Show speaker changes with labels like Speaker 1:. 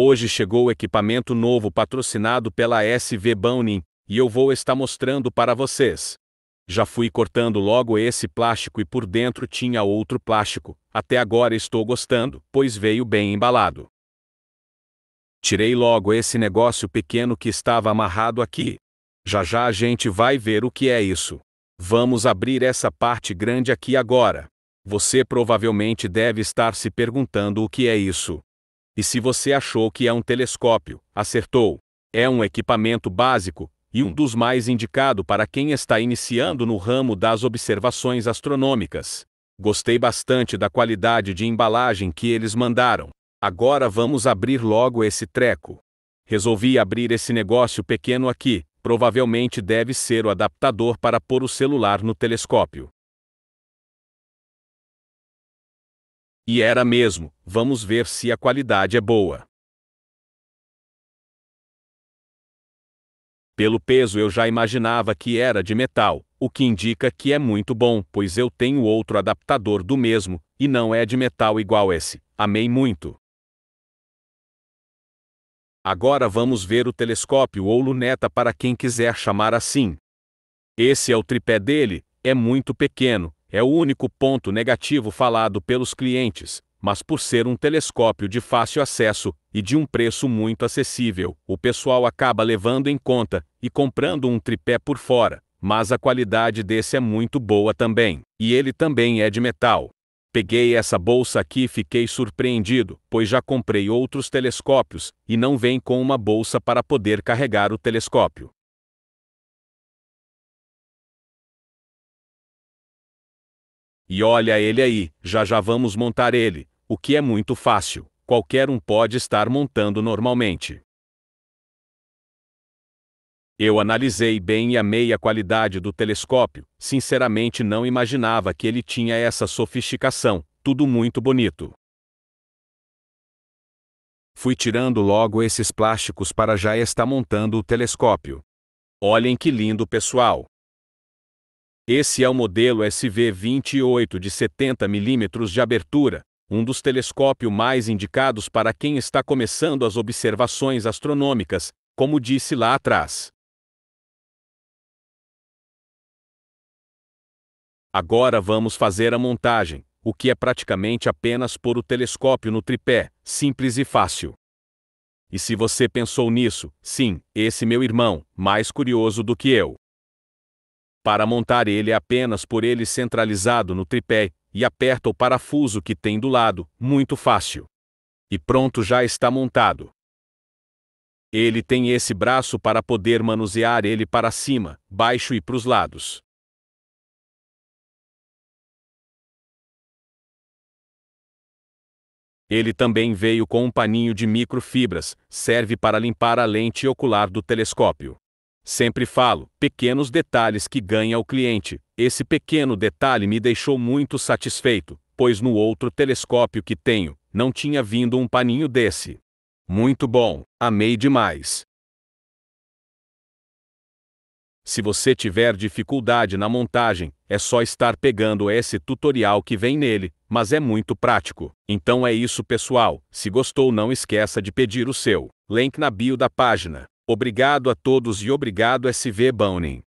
Speaker 1: Hoje chegou equipamento novo patrocinado pela SV Browning, e eu vou estar mostrando para vocês. Já fui cortando logo esse plástico e por dentro tinha outro plástico, até agora estou gostando, pois veio bem embalado. Tirei logo esse negócio pequeno que estava amarrado aqui. Já já a gente vai ver o que é isso. Vamos abrir essa parte grande aqui agora. Você provavelmente deve estar se perguntando o que é isso. E se você achou que é um telescópio, acertou. É um equipamento básico, e um dos mais indicado para quem está iniciando no ramo das observações astronômicas. Gostei bastante da qualidade de embalagem que eles mandaram. Agora vamos abrir logo esse treco. Resolvi abrir esse negócio pequeno aqui, provavelmente deve ser o adaptador para pôr o celular no telescópio. E era mesmo, vamos ver se a qualidade é boa. Pelo peso eu já imaginava que era de metal, o que indica que é muito bom, pois eu tenho outro adaptador do mesmo, e não é de metal igual esse. Amei muito. Agora vamos ver o telescópio ou luneta para quem quiser chamar assim. Esse é o tripé dele, é muito pequeno, é o único ponto negativo falado pelos clientes, mas por ser um telescópio de fácil acesso e de um preço muito acessível, o pessoal acaba levando em conta e comprando um tripé por fora, mas a qualidade desse é muito boa também, e ele também é de metal. Peguei essa bolsa aqui e fiquei surpreendido, pois já comprei outros telescópios e não vem com uma bolsa para poder carregar o telescópio.
Speaker 2: E olha ele
Speaker 1: aí, já já vamos montar ele, o que é muito fácil, qualquer um pode estar montando normalmente. Eu analisei bem e amei a qualidade do telescópio, sinceramente não imaginava que ele tinha essa sofisticação, tudo muito bonito. Fui tirando logo esses plásticos para já estar montando o telescópio. Olhem que lindo, pessoal! Esse é o modelo SV-28 de 70 mm de abertura, um dos telescópios mais indicados para quem está começando as observações astronômicas, como disse lá atrás. Agora vamos fazer a montagem, o que é praticamente apenas pôr o telescópio no tripé, simples e fácil. E se você pensou nisso, sim, esse meu irmão, mais curioso do que eu para montar ele apenas por ele centralizado no tripé, e aperta o parafuso que tem do lado, muito fácil. E pronto já está montado. Ele tem esse braço para poder manusear ele para cima,
Speaker 2: baixo e para os lados.
Speaker 1: Ele também veio com um paninho de microfibras, serve para limpar a lente ocular do telescópio. Sempre falo, pequenos detalhes que ganha o cliente. Esse pequeno detalhe me deixou muito satisfeito, pois no outro telescópio que tenho, não tinha vindo um paninho desse. Muito bom, amei demais. Se você tiver dificuldade na montagem, é só estar pegando esse tutorial que vem nele, mas é muito prático. Então é isso pessoal, se gostou não esqueça de pedir o seu. Link na bio da página. Obrigado a todos e obrigado SV Bowning.